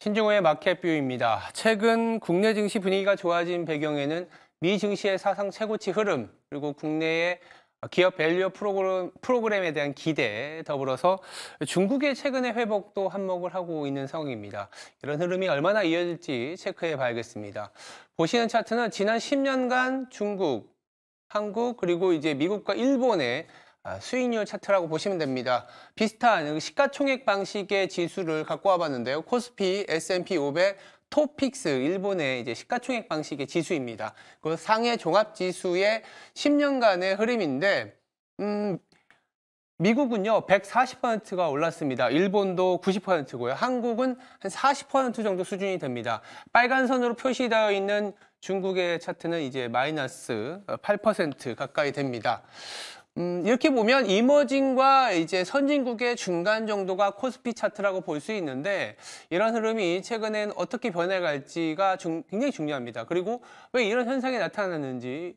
신중호의 마켓 뷰입니다. 최근 국내 증시 분위기가 좋아진 배경에는 미 증시의 사상 최고치 흐름 그리고 국내의 기업 밸류 프로그램, 프로그램에 대한 기대에 더불어서 중국의 최근의 회복도 한몫을 하고 있는 상황입니다. 이런 흐름이 얼마나 이어질지 체크해 봐야겠습니다. 보시는 차트는 지난 10년간 중국, 한국 그리고 이제 미국과 일본의 아, 수익률 차트라고 보시면 됩니다. 비슷한 그 시가총액 방식의 지수를 갖고 와봤는데요. 코스피, S&P 500, 토픽스 일본의 이제 시가총액 방식의 지수입니다. 그 상해 종합지수의 10년간의 흐름인데 음, 미국은요 140%가 올랐습니다. 일본도 90%고요. 한국은 한 40% 정도 수준이 됩니다. 빨간 선으로 표시되어 있는 중국의 차트는 이제 마이너스 8% 가까이 됩니다. 음, 이렇게 보면 이머징과 이제 선진국의 중간 정도가 코스피 차트라고 볼 수 있는데 이런 흐름이 최근엔 어떻게 변해갈지가 중, 굉장히 중요합니다. 그리고 왜 이런 현상이 나타났는지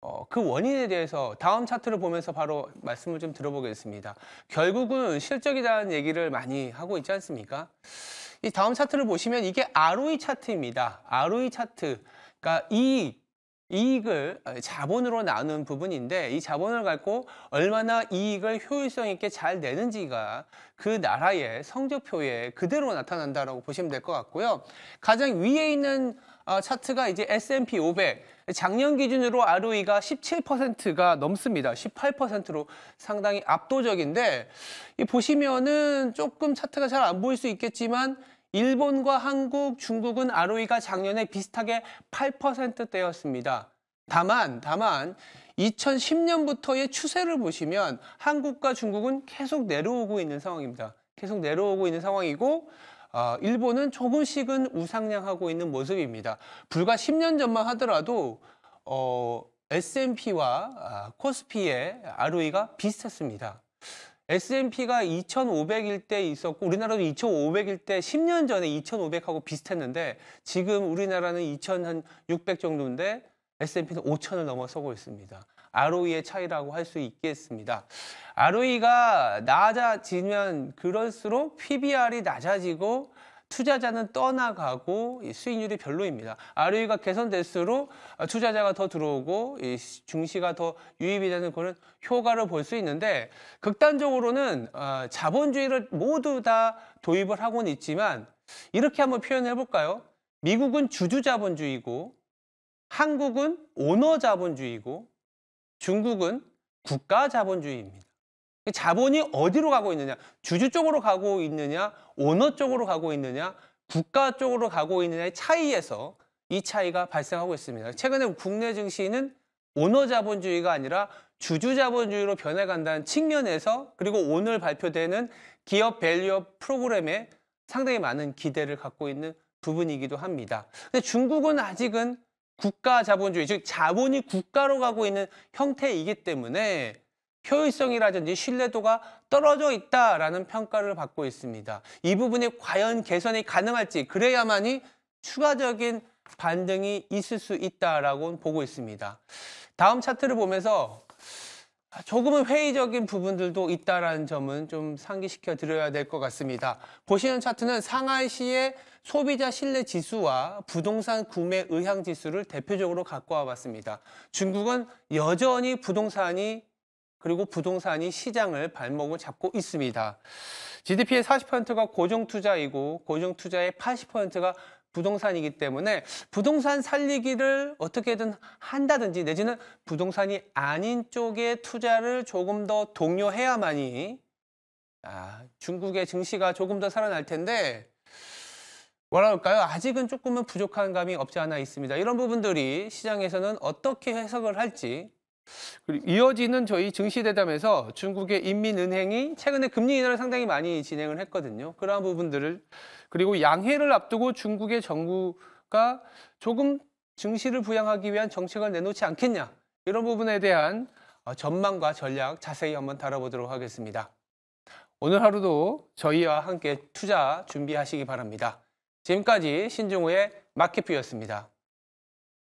어, 그 원인에 대해서 다음 차트를 보면서 바로 말씀을 좀 들어보겠습니다. 결국은 실적이라는 얘기를 많이 하고 있지 않습니까? 이 다음 차트를 보시면 이게 ROE 차트입니다. ROE 차트. 그러니까 이 이익을 어, 자본으로 나눈 부분인데 이 자본을 갖고 얼마나 이익을 효율성 있게 잘 내는지가 그 나라의 성적표에 그대로 나타난다라고 보시면 될 것 같고요. 가장 위에 있는 어, 차트가 이제 S&P 500 작년 기준으로 ROE가 17%가 넘습니다. 18%로 상당히 압도적인데 보시면은 조금 차트가 잘 안 보일 수 있겠지만 일본과 한국, 중국은 ROE가 작년에 비슷하게 8%대였습니다. 다만, 다만 2010년부터의 추세를 보시면 한국과 중국은 계속 내려오고 있는 상황입니다. 계속 내려오고 있는 상황이고 어, 일본은 조금씩은 우상향하고 있는 모습입니다. 불과 10년 전만 하더라도 어, S&P와 아, 코스피의 ROE가 비슷했습니다. S&P가 2,500일 때 있었고 우리나라도 2,500일 때 10년 전에 2,500하고 비슷했는데 지금 우리나라는 2,600 정도인데 S&P는 5,000을 넘어서고 있습니다. ROE의 차이라고 할 수 있겠습니다. ROE가 낮아지면 그럴수록 PBR이 낮아지고 투자자는 떠나가고 수익률이 별로입니다. ROE가 개선될수록 어, 투자자가 더 들어오고 중시가 더 유입이 되는 그런 효과를 볼 수 있는데 극단적으로는 어, 자본주의를 모두 다 도입을 하고는 있지만 이렇게 한번 표현해 볼까요? 미국은 주주자본주의고 한국은 오너자본주의고 중국은 국가자본주의입니다. 자본이 어디로 가고 있느냐? 주주 쪽으로 가고 있느냐? 오너 쪽으로 가고 있느냐? 국가 쪽으로 가고 있느냐의 차이에서 이 차이가 발생하고 있습니다. 최근에 국내 증시는 오너 자본주의가 아니라 주주 자본주의로 변해간다는 측면에서 그리고 오늘 발표되는 기업 밸류업 프로그램에 상당히 많은 기대를 갖고 있는 부분이기도 합니다. 근데 중국은 아직은 국가 자본주의, 즉 자본이 국가로 가고 있는 형태이기 때문에 효율성이라든지 신뢰도가 떨어져 있다라는 평가를 받고 있습니다. 이 부분이 과연 개선이 가능할지 그래야만이 추가적인 반등이 있을 수 있다라고 보고 있습니다. 다음 차트를 보면서 조금은 회의적인 부분들도 있다라는 점은 좀 상기시켜 드려야 될 것 같습니다. 보시는 차트는 상하이시의 소비자 신뢰 지수와 부동산 구매 의향 지수를 대표적으로 갖고 와봤습니다. 중국은 여전히 부동산이 그리고 부동산이 시장을 발목을 잡고 있습니다. GDP의 40%가 고정투자이고 고정투자의 80%가 부동산이기 때문에 부동산 살리기를 어떻게든 한다든지 내지는 부동산이 아닌 쪽에 투자를 조금 더 독려해야만이 아, 중국의 증시가 조금 더 살아날 텐데 뭐라 할까요? 아직은 조금은 부족한 감이 없지 않아 있습니다. 이런 부분들이 시장에서는 어떻게 해석을 할지 그리고 이어지는 저희 증시대담에서 중국의 인민은행이 최근에 금리 인하를 상당히 많이 진행을 했거든요. 그러한 부분들을 그리고 양해를 앞두고 중국의 정부가 조금 증시를 부양하기 위한 정책을 내놓지 않겠냐 이런 부분에 대한 어, 전망과 전략 자세히 한번 다뤄보도록 하겠습니다. 오늘 하루도 저희와 함께 투자 준비하시기 바랍니다. 지금까지 신종우의 마켓뷰였습니다.